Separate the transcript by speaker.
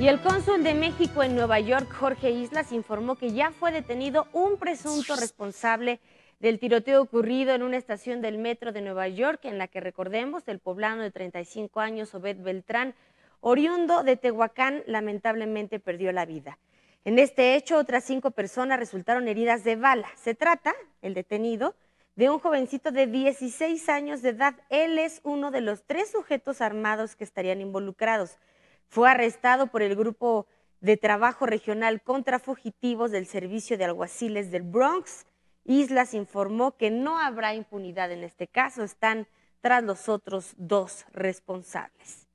Speaker 1: Y el cónsul de México en Nueva York, Jorge Islas, informó que ya fue detenido un presunto responsable del tiroteo ocurrido en una estación del metro de Nueva York, en la que recordemos el poblano de 35 años, Obed Beltrán, oriundo de Tehuacán, lamentablemente perdió la vida. En este hecho, otras cinco personas resultaron heridas de bala. Se trata, el detenido, de un jovencito de 16 años de edad. Él es uno de los tres sujetos armados que estarían involucrados fue arrestado por el grupo de trabajo regional contra fugitivos del Servicio de Alguaciles del Bronx. Islas informó que no habrá impunidad en este caso, están tras los otros dos responsables.